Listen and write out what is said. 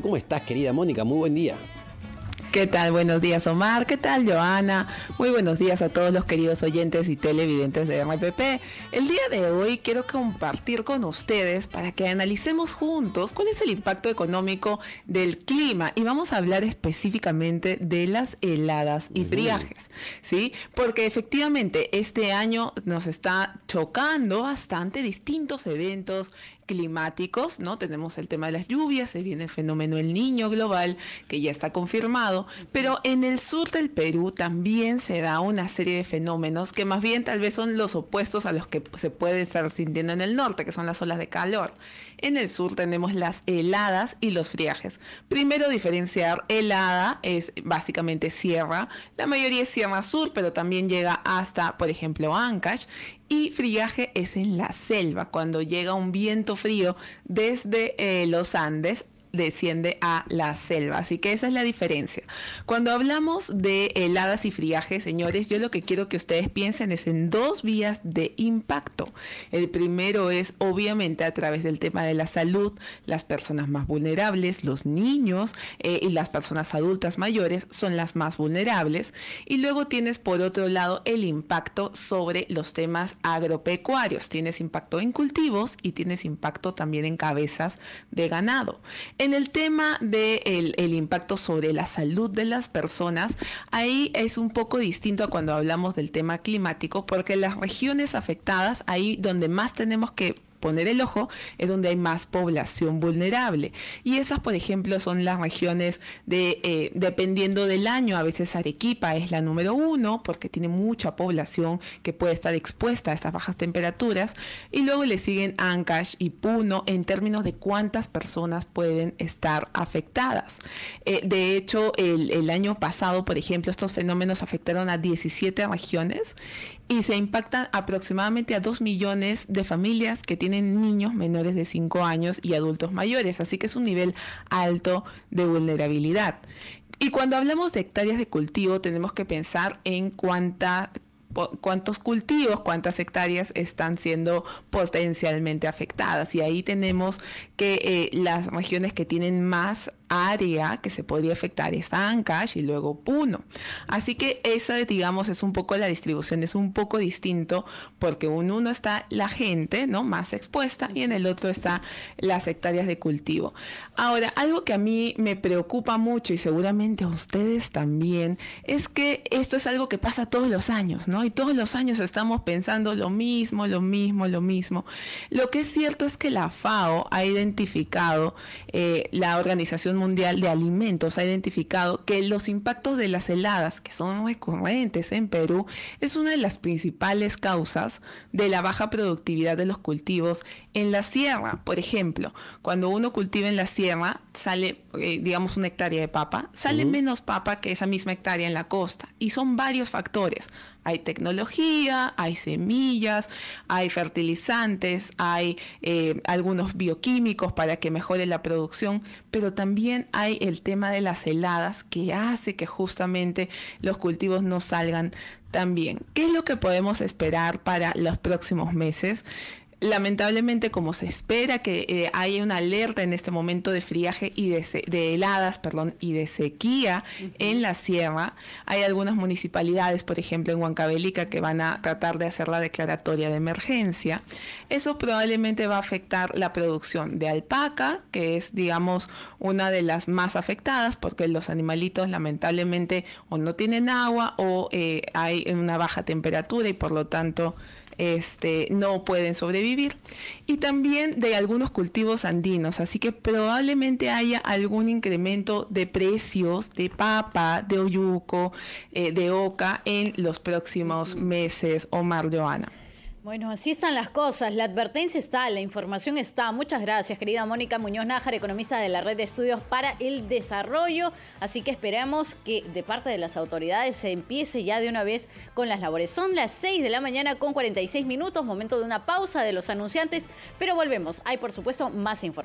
¿cómo estás, querida Mónica? Muy buen día. ¿Qué tal? Buenos días, Omar. ¿Qué tal, Joana? Muy buenos días a todos los queridos oyentes y televidentes de MPP. El día de hoy quiero compartir con ustedes para que analicemos juntos cuál es el impacto económico del clima y vamos a hablar específicamente de las heladas y friajes, ¿sí? Porque efectivamente este año nos está chocando bastante distintos eventos climáticos, ¿no? Tenemos el tema de las lluvias, se viene el fenómeno El Niño global que ya está confirmado pero en el sur del Perú también se da una serie de fenómenos que más bien tal vez son los opuestos a los que se puede estar sintiendo en el norte, que son las olas de calor. En el sur tenemos las heladas y los friajes. Primero diferenciar helada es básicamente sierra, la mayoría es sierra sur, pero también llega hasta, por ejemplo, Ancash. Y friaje es en la selva, cuando llega un viento frío desde eh, los Andes desciende a la selva. Así que esa es la diferencia. Cuando hablamos de heladas y friajes, señores, yo lo que quiero que ustedes piensen es en dos vías de impacto. El primero es obviamente a través del tema de la salud, las personas más vulnerables, los niños eh, y las personas adultas mayores son las más vulnerables. Y luego tienes por otro lado el impacto sobre los temas agropecuarios. Tienes impacto en cultivos y tienes impacto también en cabezas de ganado. En el tema del de el, impacto sobre la salud de las personas, ahí es un poco distinto a cuando hablamos del tema climático, porque las regiones afectadas, ahí donde más tenemos que poner el ojo es donde hay más población vulnerable. Y esas, por ejemplo, son las regiones de, eh, dependiendo del año, a veces Arequipa es la número uno porque tiene mucha población que puede estar expuesta a estas bajas temperaturas. Y luego le siguen Ancash y Puno en términos de cuántas personas pueden estar afectadas. Eh, de hecho, el, el año pasado, por ejemplo, estos fenómenos afectaron a 17 regiones y se impactan aproximadamente a 2 millones de familias que tienen niños menores de 5 años y adultos mayores, así que es un nivel alto de vulnerabilidad. Y cuando hablamos de hectáreas de cultivo, tenemos que pensar en cuánta, cuántos cultivos, cuántas hectáreas están siendo potencialmente afectadas. Y ahí tenemos que eh, las regiones que tienen más área que se podría afectar es Ancash y luego Puno. Así que esa, digamos, es un poco la distribución, es un poco distinto porque en uno está la gente, ¿no? Más expuesta y en el otro está las hectáreas de cultivo. Ahora, algo que a mí me preocupa mucho y seguramente a ustedes también es que esto es algo que pasa todos los años, ¿no? Y todos los años estamos pensando lo mismo, lo mismo, lo mismo. Lo que es cierto es que la FAO ha identificado eh, la organización Mundial de Alimentos ha identificado que los impactos de las heladas, que son recurrentes en Perú, es una de las principales causas de la baja productividad de los cultivos en la sierra. Por ejemplo, cuando uno cultiva en la sierra, sale, eh, digamos, una hectárea de papa, sale menos papa que esa misma hectárea en la costa. Y son varios factores. Hay tecnología, hay semillas, hay fertilizantes, hay eh, algunos bioquímicos para que mejore la producción, pero también hay el tema de las heladas que hace que justamente los cultivos no salgan tan bien. ¿Qué es lo que podemos esperar para los próximos meses? lamentablemente como se espera que hay eh, haya una alerta en este momento de friaje y de, heladas perdón, y de sequía en la sierra, hay algunas municipalidades, por ejemplo en Huancabelica, que van a tratar de hacer la declaratoria de emergencia. Eso probablemente va a afectar la producción de alpaca, que es, digamos, una de las más afectadas porque los animalitos lamentablemente o no tienen agua o eh, hay una baja temperatura y por lo tanto este, no pueden sobrevivir. Y también de algunos cultivos andinos, así que probablemente haya algún incremento de precios de papa, de oyuco, eh, de oca en los próximos meses, Omar Joana. Bueno, así están las cosas. La advertencia está, la información está. Muchas gracias, querida Mónica Muñoz Nájar, economista de la Red de Estudios para el Desarrollo. Así que esperamos que de parte de las autoridades se empiece ya de una vez con las labores. Son las 6 de la mañana con 46 minutos, momento de una pausa de los anunciantes, pero volvemos. Hay, por supuesto, más información.